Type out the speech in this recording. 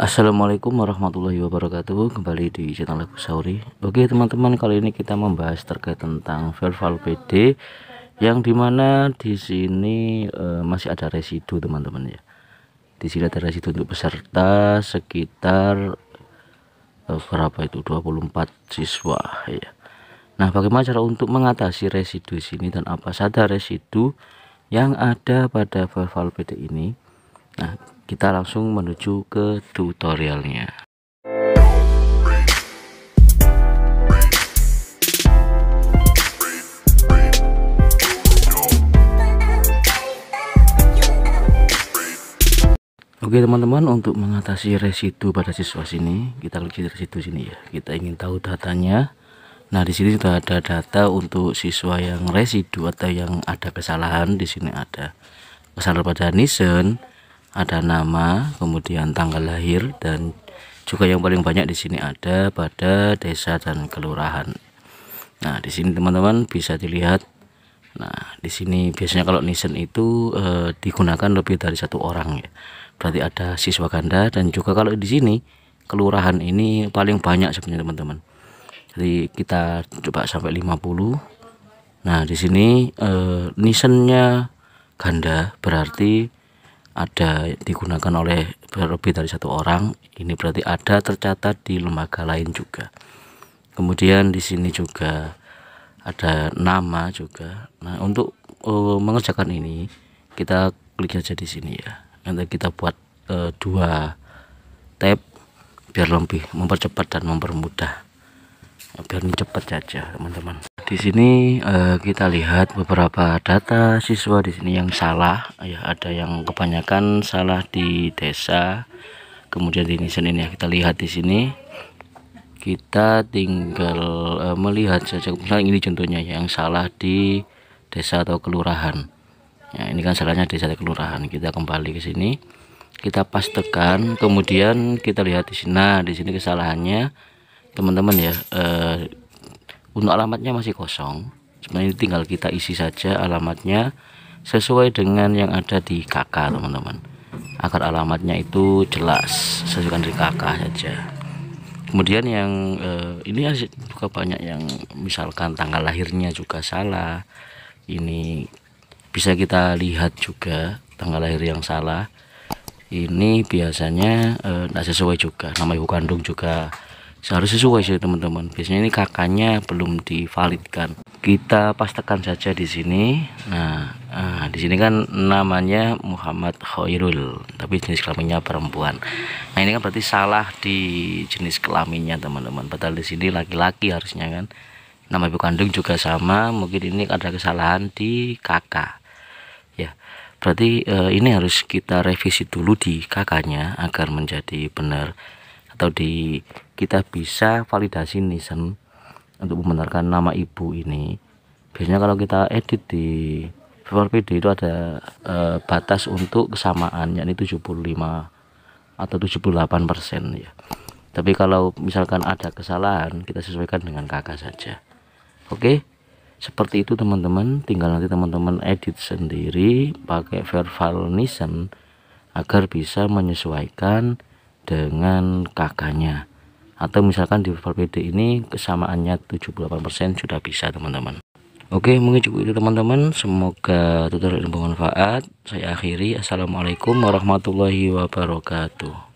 Assalamualaikum warahmatullahi wabarakatuh Kembali di channel aku Sauri Oke teman-teman kali ini kita membahas terkait tentang verbal PD Yang dimana di sini e, masih ada residu teman-teman ya Di sini ada residu untuk peserta sekitar e, berapa itu 24 siswa ya Nah bagaimana cara untuk mengatasi residu sini dan apa saja residu yang ada pada verbal PD ini Nah kita langsung menuju ke tutorialnya Oke teman-teman untuk mengatasi residu pada siswa sini kita klik residu sini ya kita ingin tahu datanya Nah, di sini sudah ada data untuk siswa yang residu atau yang ada kesalahan. Di sini ada kesalahan pada Nissan ada nama, kemudian tanggal lahir dan juga yang paling banyak di sini ada pada desa dan kelurahan. Nah, di sini teman-teman bisa dilihat. Nah, di sini biasanya kalau nisan itu e, digunakan lebih dari satu orang ya. Berarti ada siswa ganda dan juga kalau di sini kelurahan ini paling banyak sebenarnya teman-teman. Jadi kita coba sampai 50. Nah, di sini eh, ganda berarti ada digunakan oleh lebih dari satu orang ini berarti ada tercatat di lembaga lain juga kemudian di sini juga ada nama juga nah untuk uh, mengerjakan ini kita klik aja di sini ya nanti kita buat uh, dua tab biar lebih mempercepat dan mempermudah biar ini cepat saja teman-teman di sini eh, kita lihat beberapa data siswa di sini yang salah ya ada yang kebanyakan salah di desa kemudian di nisan ini ya kita lihat di sini kita tinggal eh, melihat saja misalnya ini contohnya yang salah di desa atau kelurahan ya, ini kan salahnya desa atau kelurahan kita kembali ke sini kita pastekan kemudian kita lihat di sini nah di sini kesalahannya teman-teman ya eh, untuk alamatnya masih kosong sebenarnya tinggal kita isi saja alamatnya sesuai dengan yang ada di kakak teman-teman agar alamatnya itu jelas sesuai di kakak saja kemudian yang eh, ini ya, juga banyak yang misalkan tanggal lahirnya juga salah ini bisa kita lihat juga tanggal lahir yang salah ini biasanya eh, tidak sesuai juga nama ibu kandung juga seharusnya sesuai sih teman-teman biasanya ini kakaknya belum divalidkan kita pastikan saja di sini nah, nah di sini kan namanya Muhammad Khairul tapi jenis kelaminnya perempuan nah ini kan berarti salah di jenis kelaminnya teman-teman padahal di sini laki-laki harusnya kan nama ibu kandung juga sama mungkin ini ada kesalahan di kakak ya berarti eh, ini harus kita revisi dulu di kakaknya agar menjadi benar atau di kita bisa validasi nisan untuk membenarkan nama ibu ini biasanya kalau kita edit di VLPD itu ada e, batas untuk kesamaan yakni 75 atau 78 persen ya tapi kalau misalkan ada kesalahan kita sesuaikan dengan kakak saja oke seperti itu teman-teman tinggal nanti teman-teman edit sendiri pakai verbal Nissan agar bisa menyesuaikan dengan kakaknya atau misalkan di PD ini kesamaannya 78% sudah bisa teman-teman Oke mungkin cukup itu teman-teman semoga tutorial ini bermanfaat saya akhiri Assalamualaikum warahmatullahi wabarakatuh